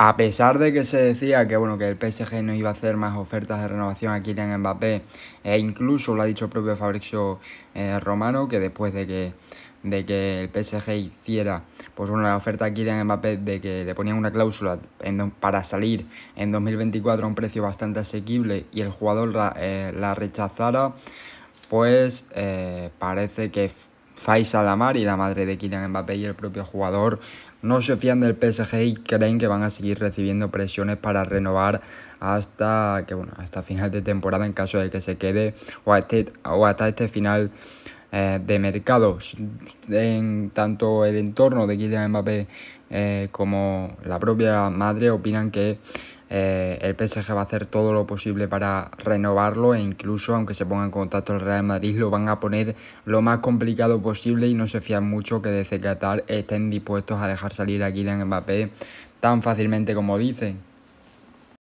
A pesar de que se decía que, bueno, que el PSG no iba a hacer más ofertas de renovación a Kylian Mbappé, e incluso lo ha dicho el propio Fabricio eh, Romano, que después de que, de que el PSG hiciera pues, una oferta a Kylian Mbappé de que le ponían una cláusula para salir en 2024 a un precio bastante asequible y el jugador la, eh, rechazara, pues eh, parece que Faisal y la madre de Kylian Mbappé y el propio jugador no se fían del PSG y creen que van a seguir recibiendo presiones para renovar hasta que bueno, hasta final de temporada en caso de que se quede o, este, o hasta este final eh, de mercado En tanto el entorno de Kylian Mbappé eh, como la propia madre opinan que el eh, PSG va a hacer todo lo posible para renovarlo e incluso aunque se ponga en contacto el Real Madrid lo van a poner lo más complicado posible y no se fían mucho que desde Qatar estén dispuestos a dejar salir a Kylian Mbappé tan fácilmente como dicen.